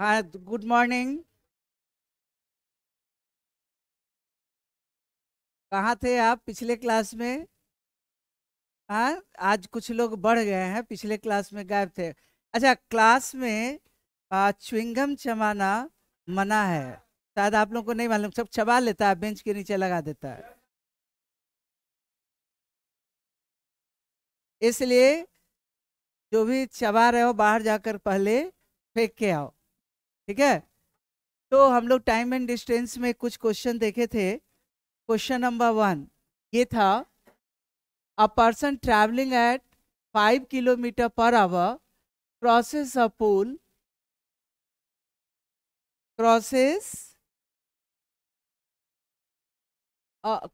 हाँ good morning कहाँ थे आप पिछले क्लास में हाँ आज कुछ लोग बढ़ गए हैं पिछले क्लास में गायब थे अच्छा क्लास में च्विंगम चबाना मना है शायद आप लोगों को नहीं मालूम सब चबा लेता है बेंच के नीचे लगा देता है इसलिए जो भी चबा रहे हो बाहर जाकर पहले फेंक के आओ ठीक है तो हम लोग टाइम एंड डिस्टेंस में कुछ क्वेश्चन देखे थे क्वेश्चन नंबर वन ये था a person travelling at five kilometre per hour crosses a पुल क्रॉसेस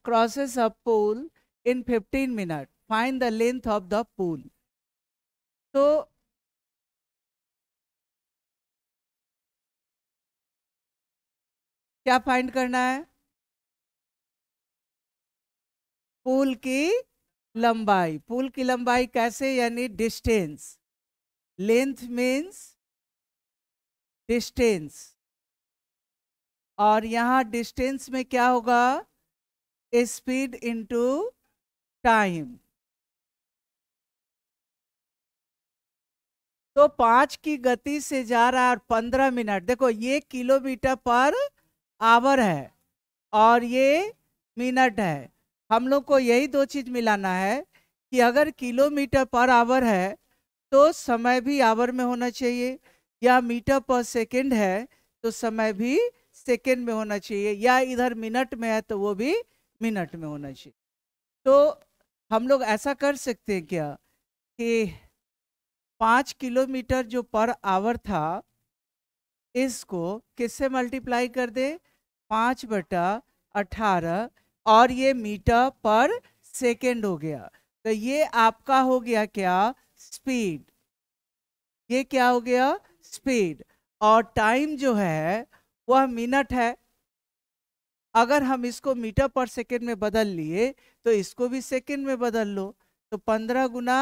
क्रॉसेस अ पुल in fifteen minute find the length of the पुल तो क्या फाइंड करना है पुल की लंबाई पुल की लंबाई कैसे यानी डिस्टेंस लेंथ मीन्स डिस्टेंस और यहाँ डिस्टेंस में क्या होगा स्पीड इनटू टाइम तो पांच की गति से जा रहा है और पंद्रह मिनट देखो ये किलोमीटर पर आवर है और ये मिनट है हम लोग को यही दो चीज़ मिलाना है कि अगर किलोमीटर पर आवर है तो समय भी आवर में होना चाहिए या मीटर पर सेकंड है तो समय भी सेकंड में होना चाहिए या इधर मिनट में है तो वो भी मिनट में होना चाहिए तो हम लोग ऐसा कर सकते हैं क्या कि पाँच किलोमीटर जो पर आवर था इसको किससे मल्टीप्लाई कर दे पाँच बटा अठारह और ये मीटर पर सेकेंड हो गया तो ये आपका हो गया क्या स्पीड ये क्या हो गया स्पीड और टाइम जो है वह मिनट है अगर हम इसको मीटर पर सेकेंड में बदल लिए तो इसको भी सेकेंड में बदल लो तो पंद्रह गुना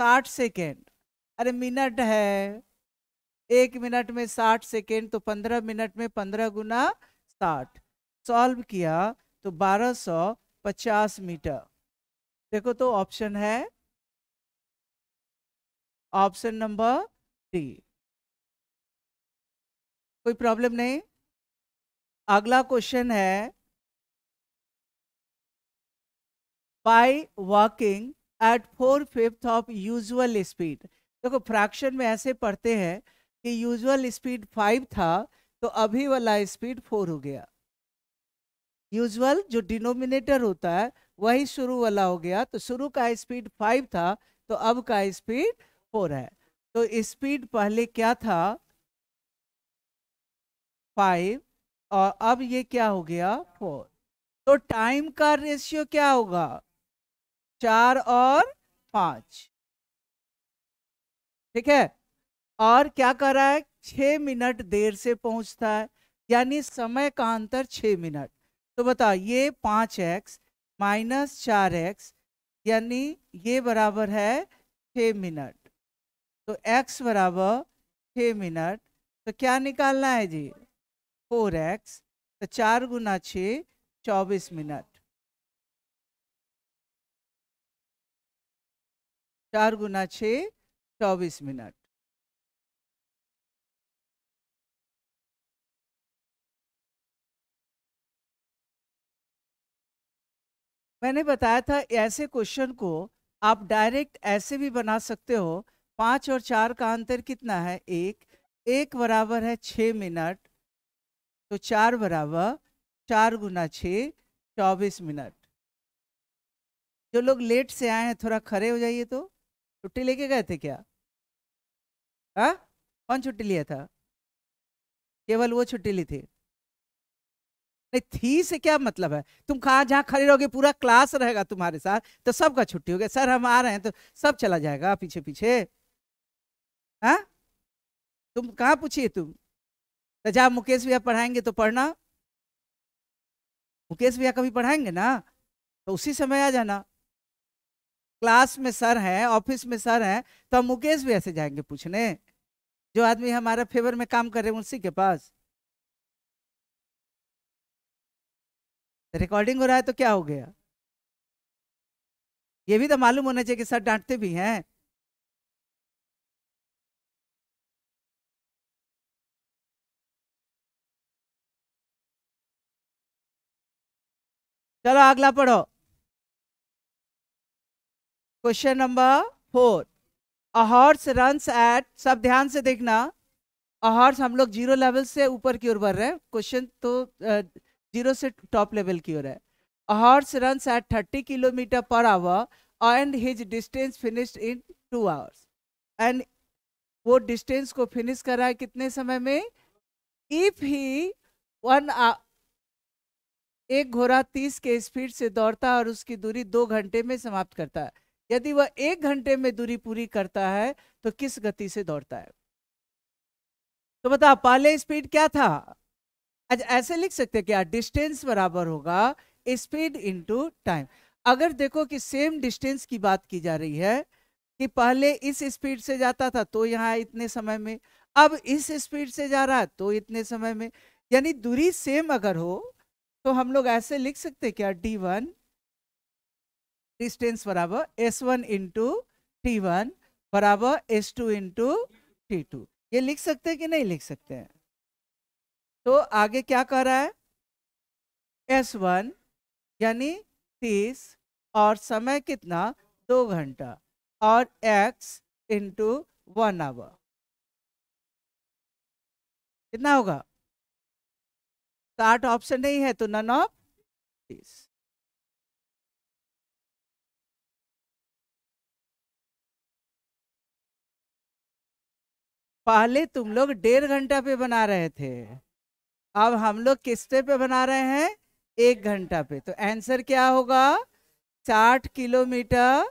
साठ सेकेंड अरे मिनट है एक मिनट में साठ सेकेंड तो पंद्रह मिनट में पंद्रह गुना साठ सॉल्व किया तो बारह सौ पचास मीटर देखो तो ऑप्शन है ऑप्शन नंबर डी कोई प्रॉब्लम नहीं अगला क्वेश्चन है by walking at four fifth of usual speed देखो फ्रैक्शन में ऐसे पढ़ते हैं कि यूजुअल स्पीड फाइव था तो अभी वाला स्पीड फोर हो गया यूजुअल जो डिनोमिनेटर होता है वही शुरू वाला हो गया तो शुरू का स्पीड फाइव था तो अब का स्पीड फोर है तो स्पीड पहले क्या था फाइव और अब ये क्या हो गया फोर तो टाइम का रेशियो क्या होगा चार और पांच ठीक है और क्या कर रहा है छः मिनट देर से पहुंचता है यानी समय का अंतर छः मिनट तो बताओ ये पाँच एक्स माइनस चार एक्स यानी ये बराबर है छः मिनट तो एक्स बराबर छः मिनट तो क्या निकालना है जी फोर एक्स तो चार गुना छः चौबीस मिनट चार गुना छः चौबीस मिनट मैंने बताया था ऐसे क्वेश्चन को आप डायरेक्ट ऐसे भी बना सकते हो पाँच और चार का अंतर कितना है एक एक बराबर है छः मिनट तो चार बराबर चार गुना छः चौबीस मिनट जो लोग लेट से आए हैं थोड़ा खड़े हो जाइए तो छुट्टी लेके गए थे क्या हाँ कौन छुट्टी लिया था केवल वो छुट्टी ली थी नहीं थी से क्या मतलब है तुम कहाँ जहाँ खड़े रहोगे पूरा क्लास रहेगा तुम्हारे साथ तो सबका छुट्टी हो गया सर हम आ रहे हैं तो सब चला जाएगा पीछे पीछे हाँ तुम कहाँ पूछिए तुम तो जहाँ मुकेश भैया पढ़ाएंगे तो पढ़ना मुकेश भैया कभी पढ़ाएंगे ना तो उसी समय आ जाना क्लास में सर हैं ऑफिस में सर हैं तो हम मुकेश भैया से जाएंगे पूछने जो आदमी हमारा फेवर में काम कर रहे हैं उसी के पास रिकॉर्डिंग हो रहा है तो क्या हो गया ये भी तो मालूम होना चाहिए कि सर डांटते भी हैं चलो अगला पढ़ो question number four a horse runs at सब ध्यान से देखना अ हॉर्स हम लोग जीरो लेवल से ऊपर की ओर बढ़ रहे हैं क्वेश्चन तो uh, जीरो से टॉप लेवल की ओर है horse run at thirty kilometre per hour and his distance finished in two hours and वो डिस्टेंस को फिनिश करा है कितने समय में इफ ही वन एक घोड़ा तीस के स्पीड से दौड़ता और उसकी दूरी दो घंटे में समाप्त करता है यदि वह एक घंटे में दूरी पूरी करता है तो किस गति से दौड़ता है तो बता पहले स्पीड क्या था अच्छा ऐसे लिख सकते हैं क्या डिस्टेंस बराबर होगा स्पीड इंटू टाइम अगर देखो कि सेम डिस्टेंस की बात की जा रही है कि पहले इस स्पीड से जाता था तो यहाँ इतने समय में अब इस स्पीड से जा रहा है तो इतने समय में यानी दूरी सेम अगर हो तो हम लोग ऐसे लिख सकते क्या डी वन डिस्टेंस बराबर S one into T one बराबर S two into T two ये लिख सकते हैं कि नहीं लिख सकते हैं तो आगे क्या कह रहा है एस वन यानी तीस और समय कितना दो घंटा और एक्स इंटू वन आवर कितना होगा साठ ऑप्शन नहीं है तो नन ऑफ तीस पहले तुम लोग डेढ़ घंटा पे बना रहे थे अब हम लोग किस्ते पे बना रहे हैं एक घंटा पे तो आंसर क्या होगा साठ किलोमीटर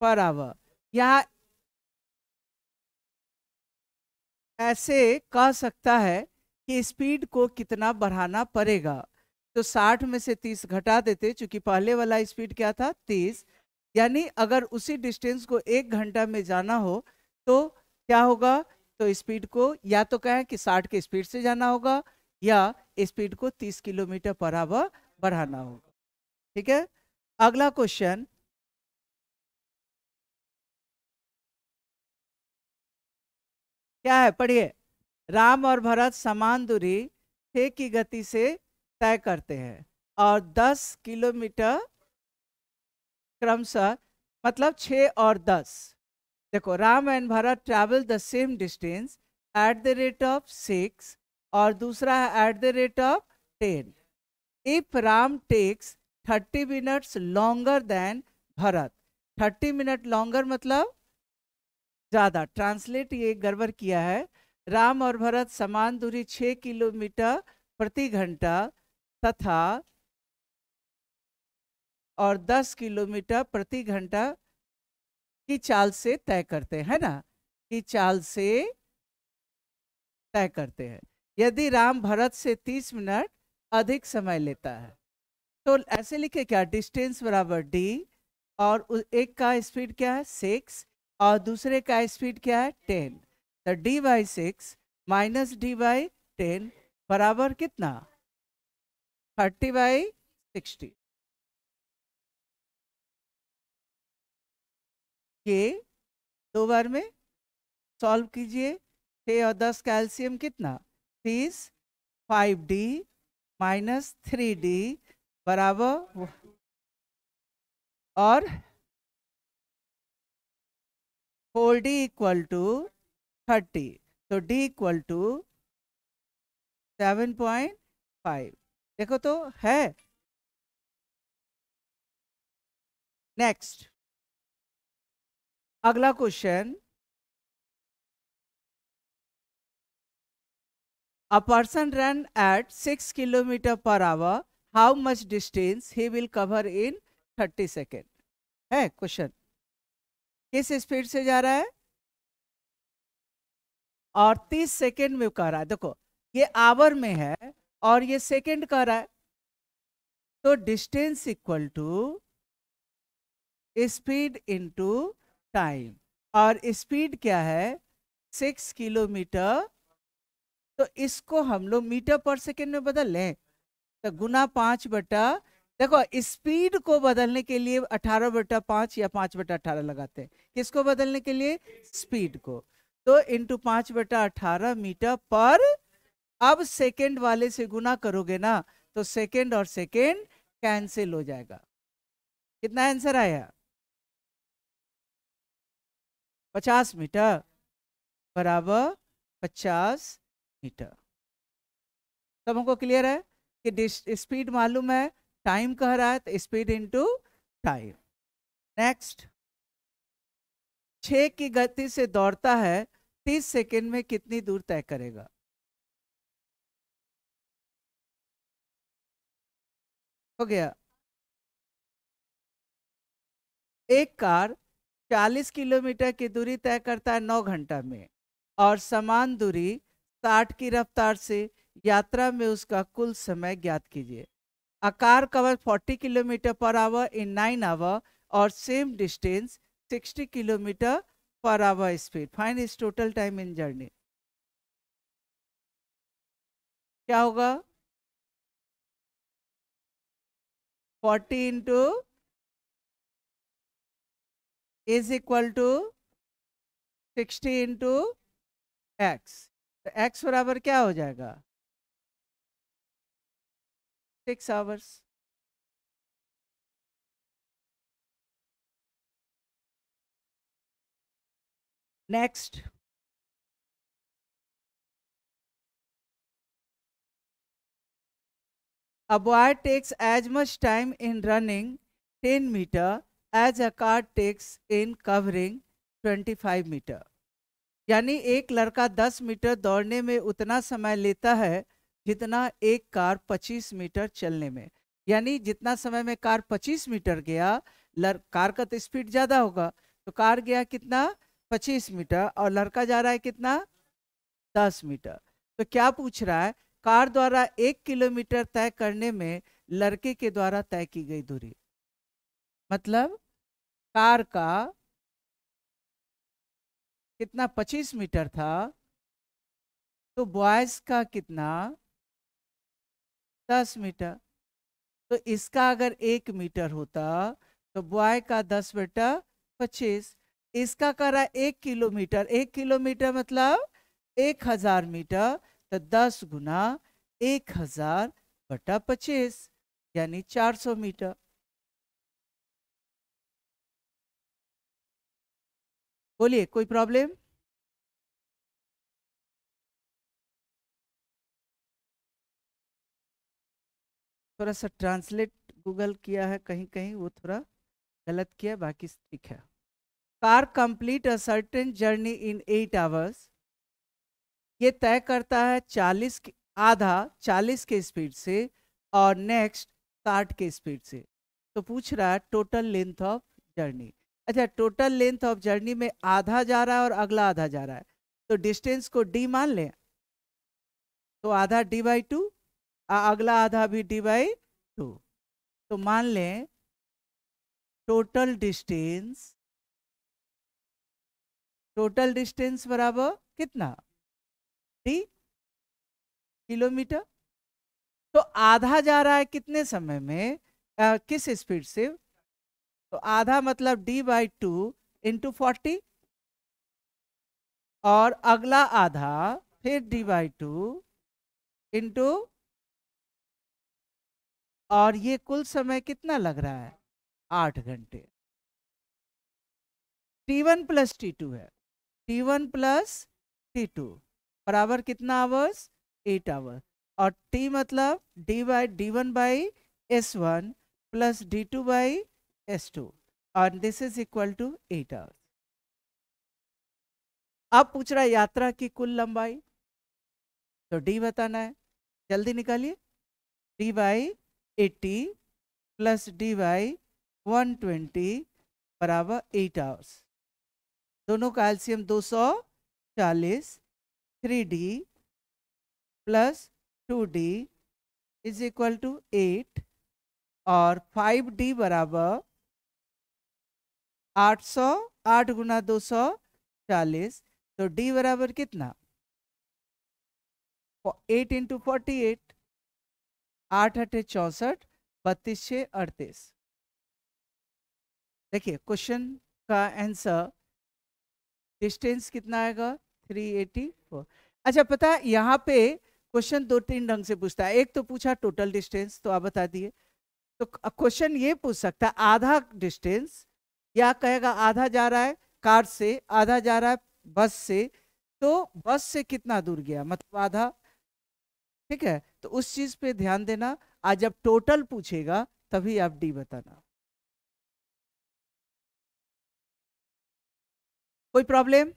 पर आवर यहाँ ऐसे कह सकता है कि स्पीड को कितना बढ़ाना पड़ेगा तो साठ में से तीस घटा देते क्योंकि पहले वाला स्पीड क्या था तीस यानी अगर उसी डिस्टेंस को एक घंटा में जाना हो तो क्या होगा तो स्पीड को या तो कहें कि साठ के स्पीड से जाना होगा या स्पीड को 30 किलोमीटर पर आवर बढ़ाना होगा ठीक है अगला क्वेश्चन क्या है पढ़िए राम और भरत समान दूरी छे की गति से तय करते हैं और 10 किलोमीटर क्रमशः मतलब 6 और 10 देखो Ram and Bharat travel the same distance at the rate of six और दूसरा है at the rate of ten if Ram takes thirty minutes longer than Bharat thirty minute longer मतलब ज़्यादा ट्रांसलेट ये गड़बड़ किया है राम और भरत समान दूरी छः किलोमीटर प्रति घंटा तथा और दस किलोमीटर प्रति घंटा की चाल से तय करते हैं ना की चाल से तय करते हैं यदि राम भरत से तीस मिनट अधिक समय लेता है तो ऐसे लिखे क्या डिस्टेंस बराबर डी और एक का स्पीड क्या है सिक्स और दूसरे का स्पीड क्या है टेन तो D by six minus D by ten बराबर कितना थर्टी बाई सिक्सटी ये दो बार में सॉल्व कीजिए छः और दस कैल्शियम कितना is 5d D minus three D बराबर और four D equal to thirty तो d equal to seven point five देखो तो है नेक्स्ट अगला question A person run at 6 km per hour. How much distance he will cover in 30 second? है question किस speed से जा रहा है और 30 सेकेंड में कह रहा है देखो ये आवर में है और ये सेकेंड कह रहा है तो distance equal to speed into time और स्पीड क्या है सिक्स किलोमीटर तो इसको हम लोग मीटर पर सेकेंड में बदल लें तो गुना पाँच बटा देखो स्पीड को बदलने के लिए अठारह बटा पाँच या पाँच बटा अठारह लगाते हैं किसको बदलने के लिए स्पीड को तो इंटू पाँच बटा अठारह मीटर पर अब सेकेंड वाले से गुना करोगे ना तो सेकेंड और सेकेंड कैंसिल हो जाएगा कितना आंसर आया पचास मीटर बराबर पचास मीटर सब हमको क्लियर है कि स्पीड मालूम है टाइम कह रहा है तो स्पीड इनटू टाइम नेक्स्ट छ की गति से दौड़ता है तीस सेकेंड में कितनी दूर तय करेगा हो गया एक कार 40 किलोमीटर की दूरी तय करता है 9 घंटा में और समान दूरी ताट की रफ्तार से यात्रा में उसका कुल समय ज्ञात कीजिए a car cover 40 kilometre per hour in nine hour और same distance 60 kilometre per hour speed find is total time in journey क्या होगा 40 into is equal to sixty into X तो एक्स बराबर क्या हो जाएगा six hours next a boy takes as much time in running ten metre as a car takes in covering twenty five metre यानी एक लड़का दस मीटर दौड़ने में उतना समय लेता है जितना एक कार पच्चीस मीटर चलने में यानी जितना समय में कार पच्चीस मीटर गया लर, कार का तो स्पीड ज़्यादा होगा तो कार गया कितना पच्चीस मीटर और लड़का जा रहा है कितना दस मीटर तो क्या पूछ रहा है कार द्वारा एक किलोमीटर तय करने में लड़के के द्वारा तय की गई दूरी मतलब कार का कितना पच्चीस मीटर था तो बॉयज का कितना दस मीटर तो इसका अगर एक मीटर होता तो बॉय का दस बेटा पच्चीस इसका करा एक किलोमीटर एक किलोमीटर मतलब एक हजार मीटर तो दस गुना एक हजार बटा पच्चीस यानी चार सौ मीटर बोलिए कोई प्रॉब्लम थोड़ा सा ट्रांसलेट गूगल किया है कहीं कहीं वो थोड़ा गलत किया बाकी ठीक है car complete a certain journey in eight hours ये तय करता है चालीस आधा चालीस के स्पीड से और नेक्स्ट साठ के स्पीड से तो पूछ रहा है टोटल लेंथ ऑफ जर्नी अच्छा टोटल लेंथ ऑफ जर्नी में आधा जा रहा है और अगला आधा जा रहा है तो डिस्टेंस को डी मान लें तो आधा डी बाई टू अगला आधा भी डी बाई टू तो मान लें टोटल डिस्टेंस टोटल डिस्टेंस बराबर कितना डी किलोमीटर तो आधा जा रहा है कितने समय में आ, किस स्पीड से तो आधा मतलब D by two into forty और अगला आधा फिर डी बाई टू इंटू और ये कुल समय कितना लग रहा है आठ घंटे T one plus T two है T one plus T two बराबर कितना आवर्स एट आवर्स और टी मतलब D by D one by S one plus D two by S2 and this is equal to 8 hours. अब पूछ रहा है यात्रा की कुल लंबाई तो डी बताना है जल्दी निकालिए D by eighty plus D by one twenty बराबर एट आवर्स दोनों का एल्सियम दो सौ चालीस three D plus two D is equal to eight और फाइव डी बराबर आठ सौ आठ गुना दो सौ चालीस तो डी बराबर कितना एट इंटू फोर्टी एट आठ अठे चौसठ बत्तीस छः अड़तीस देखिए क्वेश्चन का आंसर डिस्टेंस कितना आएगा थ्री एटी फोर अच्छा पता यहाँ पे क्वेश्चन दो तीन ढंग से पूछता है एक तो पूछा टोटल डिस्टेंस तो आप बता दिए तो क्वेश्चन ये पूछ सकता है आधा डिस्टेंस या कहेगा आधा जा रहा है कार से आधा जा रहा है बस से तो बस से कितना दूर गया मतलब आधा ठीक है तो उस चीज पे ध्यान देना आज जब टोटल पूछेगा तभी आप डी बताना कोई प्रॉब्लम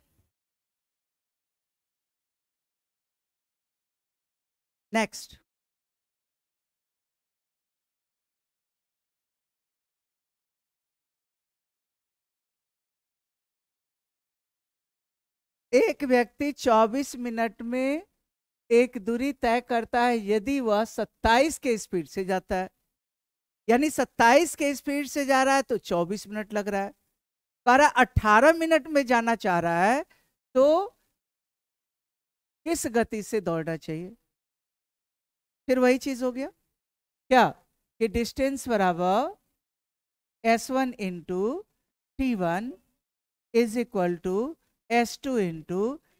नेक्स्ट एक व्यक्ति 24 मिनट में एक दूरी तय करता है यदि वह 27 के स्पीड से जाता है यानी 27 के स्पीड से जा रहा है तो 24 मिनट लग रहा है बारह 18 मिनट में जाना चाह रहा है तो किस गति से दौड़ना चाहिए फिर वही चीज हो गया क्या कि डिस्टेंस बराबर S one into T one is equal to S two into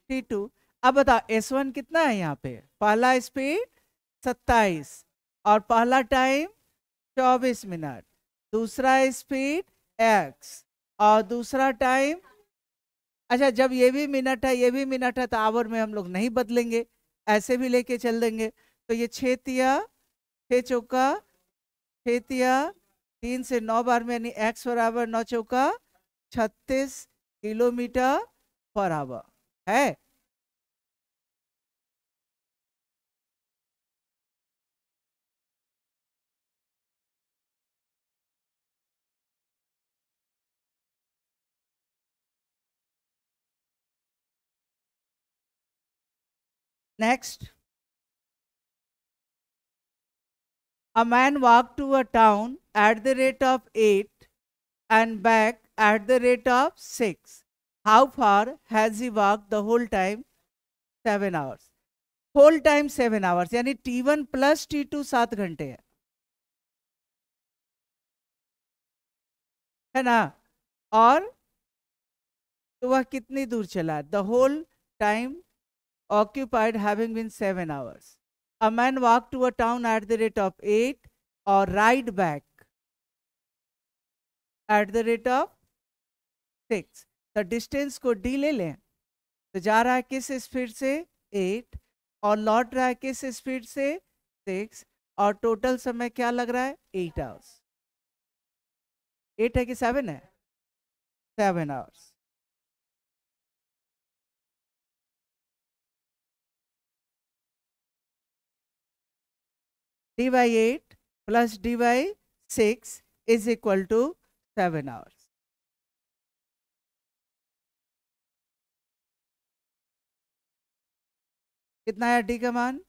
T two अब बताओ एस वन कितना है यहाँ पे पहला स्पीड सत्ताईस और पहला टाइम चौबीस मिनट दूसरा स्पीड एक्स और दूसरा टाइम अच्छा जब ये भी मिनट है ये भी मिनट है तो आवर में हम लोग नहीं बदलेंगे ऐसे भी लेके चल देंगे तो ये छतिया छः चौका छेतिया तीन से नौ बार में यानी एक्स बराबर नौ चौका छत्तीस किलोमीटर पर आवर है Next, a man walked to a town at the rate of 8 and back at the rate of 6 how far has he walk the whole time seven hours whole time seven hours यानी T one plus T two सात घंटे है है ना और तो वह कितनी दूर चला the whole time occupied having been seven hours a man walk to a town at the rate of eight और ride back at the rate of six तो डिस्टेंस को डी ले लें तो जा रहा है किस स्पीड से एट और लौट रहा है किस स्पीड से सिक्स और टोटल समय क्या लग रहा है एट आवर्स एट है कि सेवन है seven hours D by eight plus D by six is equal to seven hours कितना है डी का मान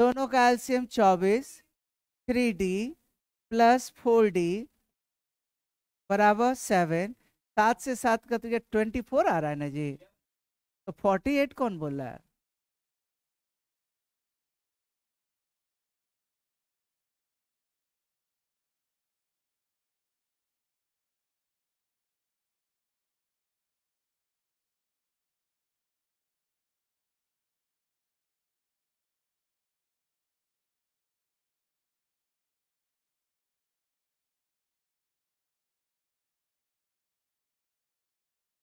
दोनों का एल्सियम चौबीस three D plus four D बराबर सेवन सात से सात का तो ये ट्वेंटी फोर आ रहा है ना जी तो फोर्टी एट कौन बोल रहा है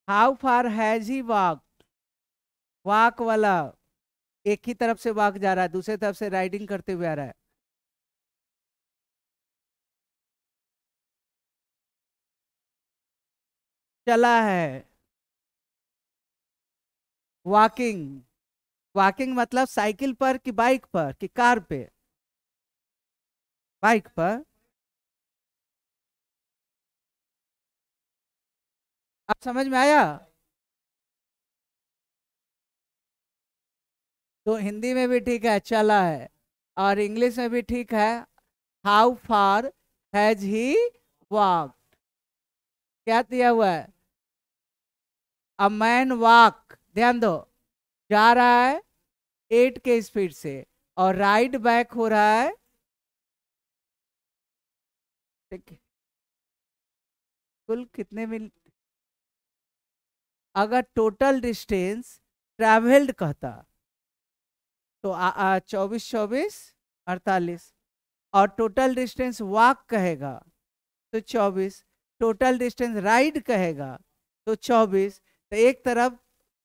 how far has he walk walk वाला एक ही तरफ से वॉक जा रहा है दूसरे तरफ से राइडिंग करते हुए आ रहा है चला है वॉकिंग वॉकिंग मतलब साइकिल पर कि बाइक पर कि कार पे बाइक पर आप समझ में आया तो हिंदी में भी ठीक है चला अच्छा है और इंग्लिश में भी ठीक है how far has he walk क्या दिया हुआ है अ मैन वॉक ध्यान दो जा रहा है एट के स्पीड से और राइड बैक हो रहा है ठीक कुल कितने मिल अगर टोटल डिस्टेंस ट्रैवल्ड कहता तो चौबीस चौबीस अड़तालीस और टोटल डिस्टेंस वॉक कहेगा तो चौबीस टोटल डिस्टेंस राइड कहेगा तो चौबीस तो एक तरफ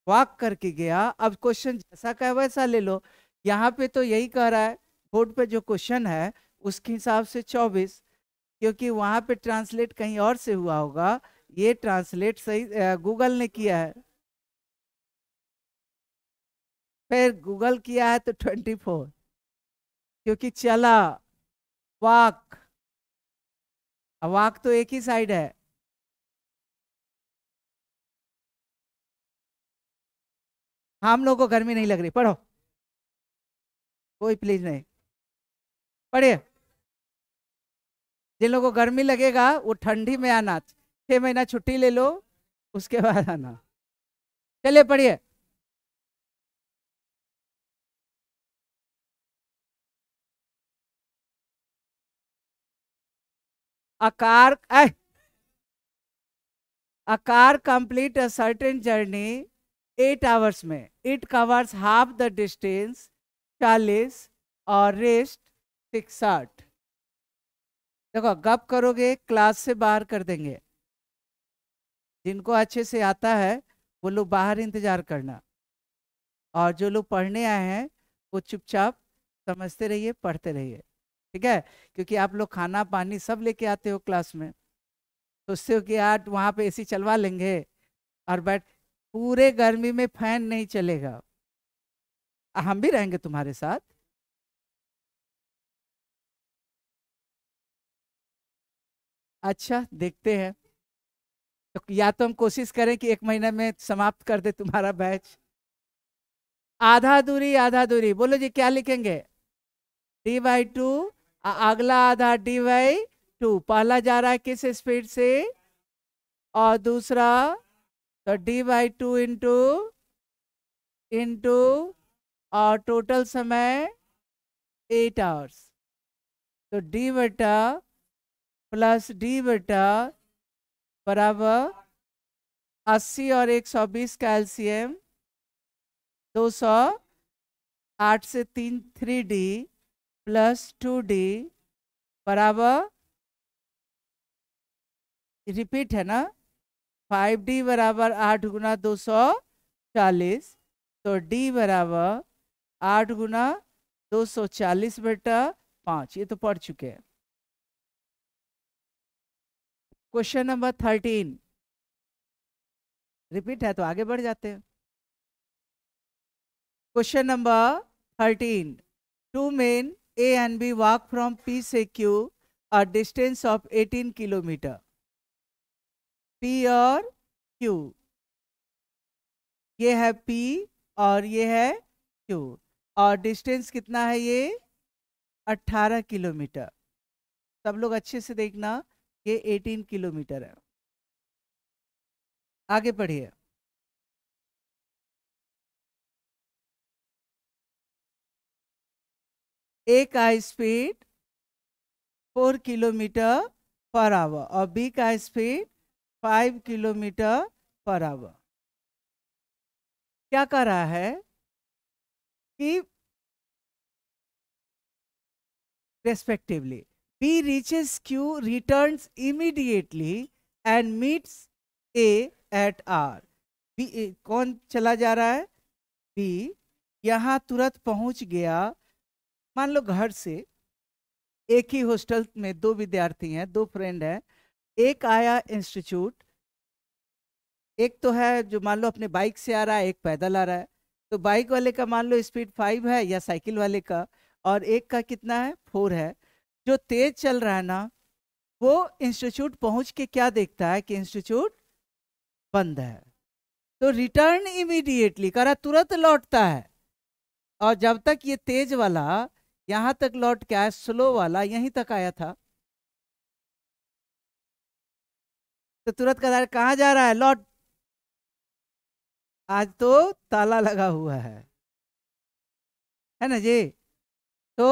वॉक करके गया अब क्वेश्चन जैसा कहे वैसा ले लो यहाँ पे तो यही कह रहा है बोर्ड पे जो क्वेश्चन है उसके हिसाब से चौबीस क्योंकि वहाँ पे ट्रांसलेट कहीं और से हुआ होगा ये ट्रांसलेट सही गूगल ने किया है फिर गूगल किया है तो ट्वेंटी फोर क्योंकि चला वाक वाक तो एक ही साइड है हम लोगों को गर्मी नहीं लग रही पढ़ो कोई प्लीज नहीं पढ़िए जिन लोगों को गर्मी लगेगा वो ठंडी में आना छह महीना छुट्टी ले लो उसके बाद आना चलिए पढ़िए a car a car complete a certain journey eight hours में it covers half the distance चालीस और रेस्ट सिक्साठ देखो गप करोगे क्लास से बाहर कर देंगे जिनको अच्छे से आता है वो लोग बाहर इंतजार करना और जो लोग पढ़ने आए हैं वो चुपचाप समझते रहिए पढ़ते रहिए ठीक है क्योंकि आप लोग खाना पानी सब लेके आते हो क्लास में सोचते हो कि आठ वहाँ पे एसी चलवा लेंगे और बैठ पूरे गर्मी में फैन नहीं चलेगा हम भी रहेंगे तुम्हारे साथ अच्छा देखते हैं तो या तो हम कोशिश करें कि एक महीने में समाप्त कर दे तुम्हारा बैच आधा दूरी आधा दूरी बोलो जी क्या लिखेंगे डी बाई टू अगला आधा डी बाई टू पहला जा रहा है किस स्पीड से और दूसरा तो D by two into into और टोटल समय एट आवर्स तो डी बटा प्लस डी बटा बराबर अस्सी और एक सौ बीस कैल्शियम दो सौ आठ से तीन three D plus two D बराबर रिपीट है ना फाइव डी बराबर आठ गुना दो सौ चालीस तो डी बराबर आठ गुना दो सौ चालीस बेटा पाँच ये तो पढ़ चुके हैं क्वेश्चन नंबर थर्टीन रिपीट है तो आगे बढ़ जाते हैं question number thirteen two men A and B walk from P से Q a distance of eighteen kilometre P और क्यू ये है पी और ये है क्यू और डिस्टेंस कितना है ये अट्ठारह किलोमीटर सब लोग अच्छे से देखना ये 18 किलोमीटर है आगे पढ़िए एक का speed four kilometre per hour और बी का speed five kilometre per hour क्या कर रहा है कि respectively B reaches Q, returns immediately and meets A at R. B A, कौन चला जा रहा है B यहाँ तुरंत पहुँच गया मान लो घर से एक ही हॉस्टल में दो विद्यार्थी हैं दो फ्रेंड हैं एक आया इंस्टीट्यूट एक तो है जो मान लो अपने बाइक से आ रहा है एक पैदल आ रहा है तो बाइक वाले का मान लो स्पीड फाइव है या साइकिल वाले का और एक का कितना है फोर है जो तेज चल रहा है ना वो इंस्टीट्यूट पहुंच के क्या देखता है कि इंस्टीट्यूट बंद है तो रिटर्न इमीडिएटली करा तुरंत लौटता है और जब तक ये तेज वाला यहां तक लौट के आया स्लो वाला यहीं तक आया था तो तुरंत कहा कहां जा रहा है लौट आज तो ताला लगा हुआ है है ना जी तो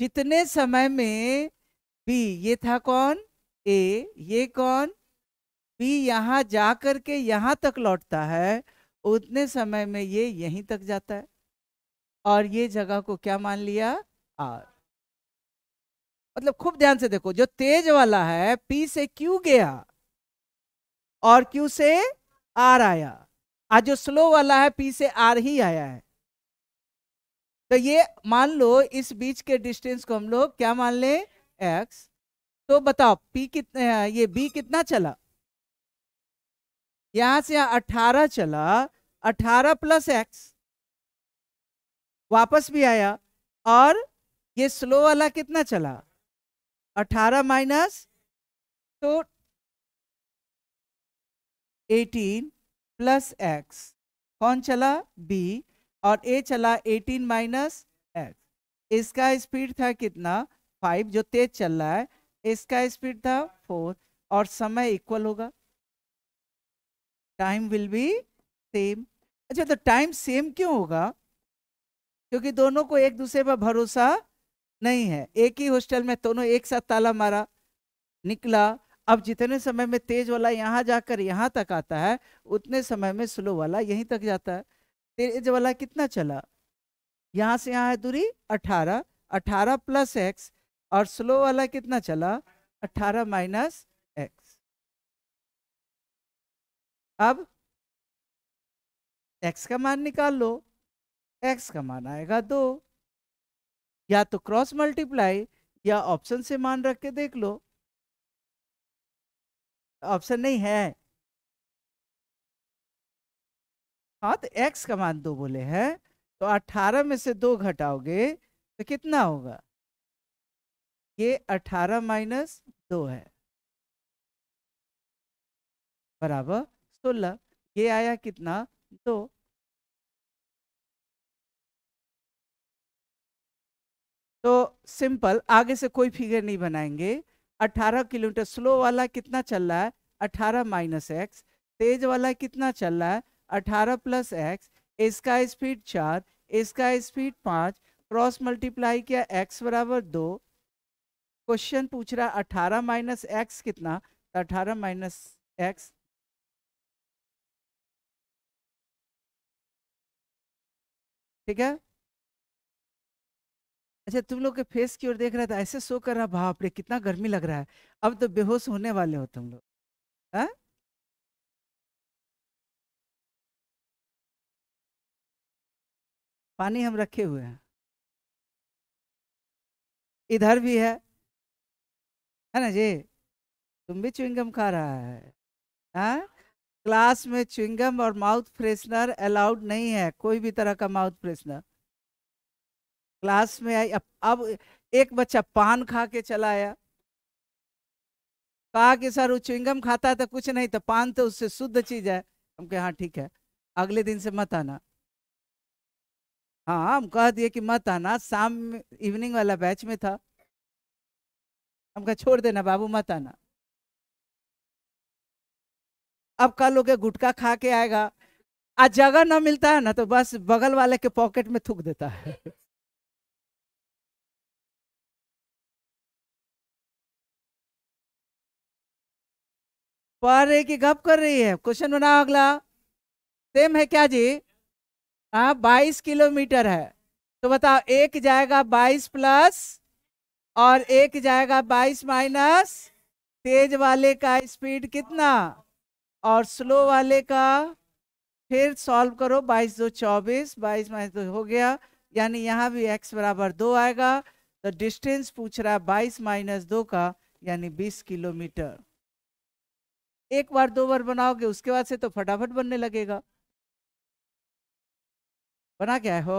जितने समय में बी ये था कौन ए ये कौन बी यहाँ जा करके यहाँ तक लौटता है उतने समय में ये यहीं तक जाता है और ये जगह को क्या मान लिया आर मतलब खूब ध्यान से देखो जो तेज वाला है पी से क्यू गया और क्यू से आर आया आज जो स्लो वाला है पी से आर ही आया है तो ये मान लो इस बीच के डिस्टेंस को हम लोग क्या मान लें एक्स तो बताओ पी कितने ये बी कितना चला यहां से यहां अठारह चला अठारह प्लस एक्स वापस भी आया और ये स्लो वाला कितना चला अठारह माइनस तो एटीन प्लस एक्स कौन चला बी और ए चला 18 माइनस एक्स इसका स्पीड था कितना फाइव जो तेज चल रहा है इसका स्पीड था फोर और समय इक्वल होगा टाइम विल बी सेम अच्छा तो टाइम सेम क्यों होगा क्योंकि दोनों को एक दूसरे पर भरोसा नहीं है एक ही हॉस्टल में दोनों एक साथ ताला मारा निकला अब जितने समय में तेज वाला यहाँ जाकर यहाँ तक आता है उतने समय में स्लो वाला यहीं तक जाता है तेरे वाला कितना चला यहाँ से यहाँ है दूरी अठारह अठारह प्लस एक्स और स्लो वाला कितना चला अठारह माइनस एक्स अब एक्स का मान निकाल लो एक्स का मान आएगा दो या तो क्रॉस मल्टीप्लाई या ऑप्शन से मान रख के देख लो ऑप्शन नहीं है तो एक्स का मान दो बोले हैं तो अठारह में से दो घटाओगे तो कितना होगा ये अठारह माइनस दो है बराबर सोलह ये आया कितना दो तो सिंपल आगे से कोई फिगर नहीं बनाएंगे 18 किलोमीटर स्लो वाला कितना चल रहा है 18 माइनस एक्स तेज वाला कितना चल रहा है अठारह प्लस एक्स इसका स्पीड चार इसका स्पीड पाँच क्रॉस मल्टीप्लाई किया एक्स बराबर दो क्वेश्चन पूछ रहा अठारह माइनस एक्स कितना तो अठारह माइनस एक्स ठीक है अच्छा तुम लोग के फेस की ओर देख रहा था ऐसे सो कर रहा बाप रे कितना गर्मी लग रहा है अब तो बेहोश होने वाले हो तुम लोग हाँ पानी हम रखे हुए हैं इधर भी है है ना जी तुम भी चुविंगम खा रहा है आ? हाँ? क्लास में च्विंगम और माउथ फ्रेशनर अलाउड नहीं है कोई भी तरह का माउथ फ्रेशनर क्लास में आई अब, अब एक बच्चा पान खा के चला आया कहा कि सर वो चुविंगम खाता है तो कुछ नहीं तो पान तो उससे शुद्ध चीज है हम कहे हाँ ठीक है अगले दिन से मत आना हाँ हम कह दिए कि मत आना शाम इवनिंग वाला बैच में था हम कहा छोड़ देना बाबू मत आना अब कल लोगे गुटका खा के आएगा आज जगह ना मिलता है ना तो बस बगल वाले के पॉकेट में थूक देता है पढ़ रही की गप कर रही है क्वेश्चन बनाओ अगला सेम है क्या जी हाँ बाईस किलोमीटर है तो बताओ एक जाएगा बाईस प्लस और एक जाएगा बाईस माइनस तेज वाले का स्पीड कितना और स्लो वाले का फिर सॉल्व करो बाईस दो चौबीस बाईस माइनस दो हो गया यानी यहाँ भी एक्स बराबर दो आएगा तो डिस्टेंस पूछ रहा है बाईस माइनस दो का यानी बीस किलोमीटर एक बार दो बार बनाओगे उसके बाद से तो फटाफट बनने लगेगा बना क्या हो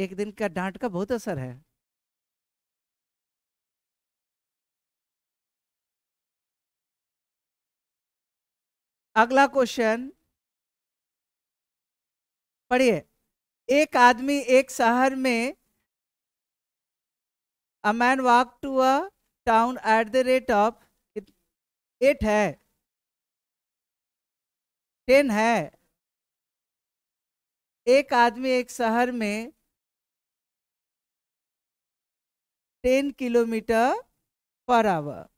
एक दिन का डांट का बहुत असर है अगला क्वेश्चन पढ़िए एक आदमी एक शहर में a man walk to a town at the rate of eight है टेन है एक आदमी एक शहर में टेन किलोमीटर पर आवर तो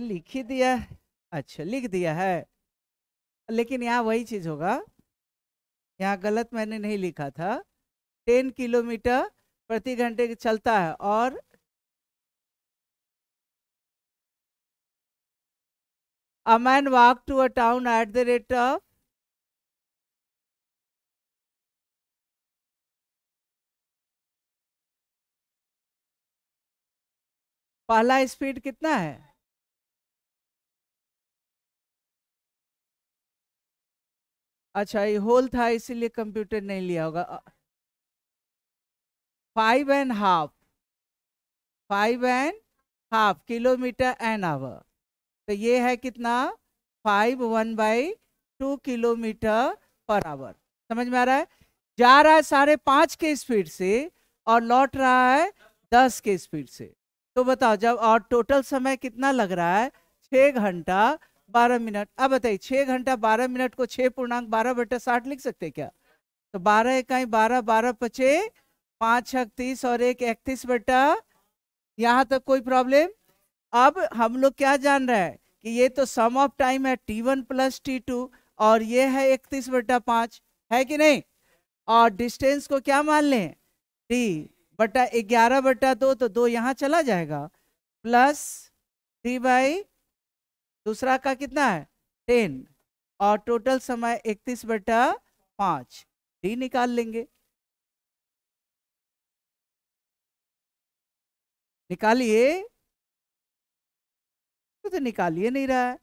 लिख ही दिया अच्छा लिख दिया है लेकिन यहाँ वही चीज होगा यहाँ गलत मैंने नहीं लिखा था टेन किलोमीटर प्रति घंटे चलता है और a man walk to a town at the rate of पहला स्पीड कितना है अच्छा ये होल था इसीलिए कंप्यूटर नहीं लिया होगा five and half five and half kilometre an hour तो ये है कितना five one by two kilometre per hour समझ में आ रहा है जा रहा है साढ़े पाँच के स्पीड से और लौट रहा है दस के स्पीड से तो बताओ जब और टोटल समय कितना लग रहा है छः घंटा बारह मिनट अब बताइए छः घंटा बारह मिनट को छः पूर्णांक बारह बटा साठ लिख सकते क्या तो बारह इकाई बारह बारह पचे पाँच छत्तीस और एक इकतीस बेटा यहाँ तक कोई प्रॉब्लम अब हम लोग क्या जान रहे हैं कि ये तो सम ऑफ टाइम है T one plus T two और ये है इकतीस बटा पांच है कि नहीं और डिस्टेंस को क्या मान लें टी बटा ग्यारह बटा दो तो दो यहाँ चला जाएगा प्लस टी बाई दूसरा का कितना है टेन और टोटल समय इकतीस बटा पांच डी निकाल लेंगे निकालिए तो, निकालिए नहीं रहा है